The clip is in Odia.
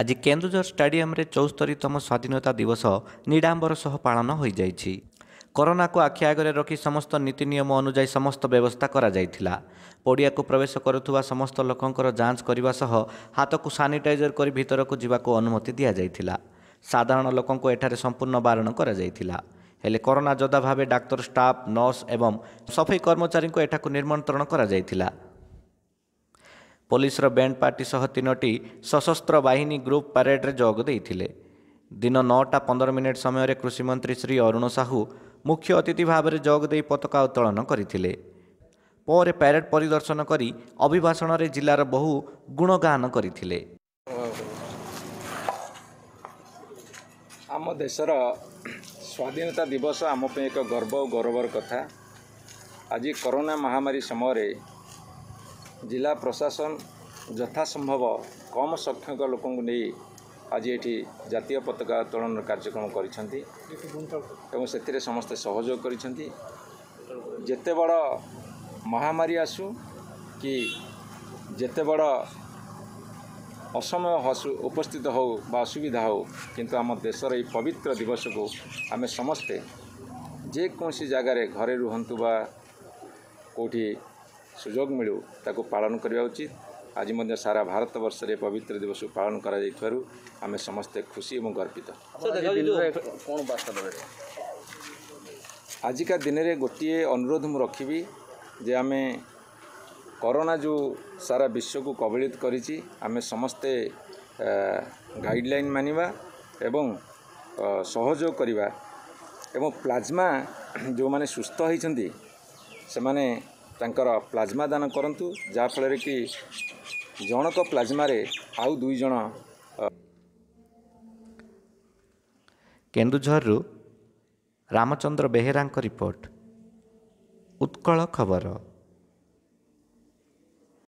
ଆଜି କେନ୍ଦୁଝର ଷ୍ଟାଡିୟମରେ ଚଉସ୍ତରୀତମ ସ୍ୱାଧୀନତା ଦିବସ ନିଡ଼ାମ୍ବର ସହ ପାଳନ ହୋଇଯାଇଛି କରୋନାକୁ ଆଖି ଆଗରେ ରଖି ସମସ୍ତ ନୀତି ନିୟମ ଅନୁଯାୟୀ ସମସ୍ତ ବ୍ୟବସ୍ଥା କରାଯାଇଥିଲା ପଡ଼ିଆକୁ ପ୍ରବେଶ କରୁଥିବା ସମସ୍ତ ଲୋକଙ୍କର ଯାଞ୍ଚ କରିବା ସହ ହାତକୁ ସାନିଟାଇଜର କରି ଭିତରକୁ ଯିବାକୁ ଅନୁମତି ଦିଆଯାଇଥିଲା ସାଧାରଣ ଲୋକଙ୍କୁ ଏଠାରେ ସମ୍ପୂର୍ଣ୍ଣ ବାରଣ କରାଯାଇଥିଲା ହେଲେ କରୋନା ଯୋଦ୍ଧା ଭାବେ ଡାକ୍ତର ଷ୍ଟାଫ୍ ନର୍ସ ଏବଂ ସଫେଇ କର୍ମଚାରୀଙ୍କୁ ଏଠାକୁ ନିମନ୍ତ୍ରଣ କରାଯାଇଥିଲା ପୋଲିସର ବ୍ୟାଣ୍ଡ ପାର୍ଟି ସହ ତିନୋଟି ସଶସ୍ତ୍ର ବାହିନୀ ଗ୍ରୁପ୍ ପ୍ୟାରେଡ୍ରେ ଯୋଗ ଦେଇଥିଲେ ଦିନ ନଅଟା ପନ୍ଦର ମିନିଟ୍ ସମୟରେ କୃଷିମନ୍ତ୍ରୀ ଶ୍ରୀ ଅରୁଣ ସାହୁ ମୁଖ୍ୟ ଅତିଥି ଭାବରେ ଯୋଗ ଦେଇ ପତାକା ଉତ୍ତୋଳନ କରିଥିଲେ ପରେ ପ୍ୟାରେଡ୍ ପରିଦର୍ଶନ କରି ଅଭିଭାଷଣରେ ଜିଲ୍ଲାର ବହୁ ଗୁଣଗାନ କରିଥିଲେ ଆମ ଦେଶର ସ୍ୱାଧୀନତା ଦିବସ ଆମ ପାଇଁ ଏକ ଗର୍ବ ଓ ଗୌରବର କଥା ଆଜି କରୋନା ମହାମାରୀ ସମୟରେ ଜିଲ୍ଲା ପ୍ରଶାସନ ଯଥାସମ୍ଭବ କମ୍ ସଂଖ୍ୟକ ଲୋକଙ୍କୁ ନେଇ ଆଜି ଏଠି ଜାତୀୟ ପତାକା ଉତ୍ତୋଳନ କାର୍ଯ୍ୟକ୍ରମ କରିଛନ୍ତି ଏବଂ ସେଥିରେ ସମସ୍ତେ ସହଯୋଗ କରିଛନ୍ତି ଯେତେ ବଡ଼ ମହାମାରୀ ଆସୁ କି ଯେତେ ବଡ଼ ଅସମୟ ଉପସ୍ଥିତ ହେଉ ବା ଅସୁବିଧା ହେଉ କିନ୍ତୁ ଆମ ଦେଶର ଏହି ପବିତ୍ର ଦିବସକୁ ଆମେ ସମସ୍ତେ ଯେକୌଣସି ଜାଗାରେ ଘରେ ରୁହନ୍ତୁ ବା କେଉଁଠି ସୁଯୋଗ ମିଳୁ ତାକୁ ପାଳନ କରିବା ଉଚିତ ଆଜି ମଧ୍ୟ ସାରା ଭାରତ ବର୍ଷରେ ପବିତ୍ର ଦିବସକୁ ପାଳନ କରାଯାଇଥିବାରୁ ଆମେ ସମସ୍ତେ ଖୁସି ଏବଂ ଗର୍ବିତ ଆଜିକା ଦିନରେ ଗୋଟିଏ ଅନୁରୋଧ ମୁଁ ରଖିବି ଯେ ଆମେ କରୋନା ଯେଉଁ ସାରା ବିଶ୍ୱକୁ କବଳିତ କରିଛି ଆମେ ସମସ୍ତେ ଗାଇଡ଼ଲାଇନ୍ ମାନିବା ଏବଂ ସହଯୋଗ କରିବା ଏବଂ ପ୍ଲାଜମା ଯେଉଁମାନେ ସୁସ୍ଥ ହୋଇଛନ୍ତି ସେମାନେ ତାଙ୍କର ପ୍ଲାଜମା ଦାନ କରନ୍ତୁ ଯାହାଫଳରେ କି ଜଣକ ପ୍ଲାଜମାରେ ଆଉ ଦୁଇ ଜଣ କେନ୍ଦୁଝରରୁ ରାମଚନ୍ଦ୍ର ବେହେରାଙ୍କ ରିପୋର୍ଟ ଉତ୍କଳ ଖବର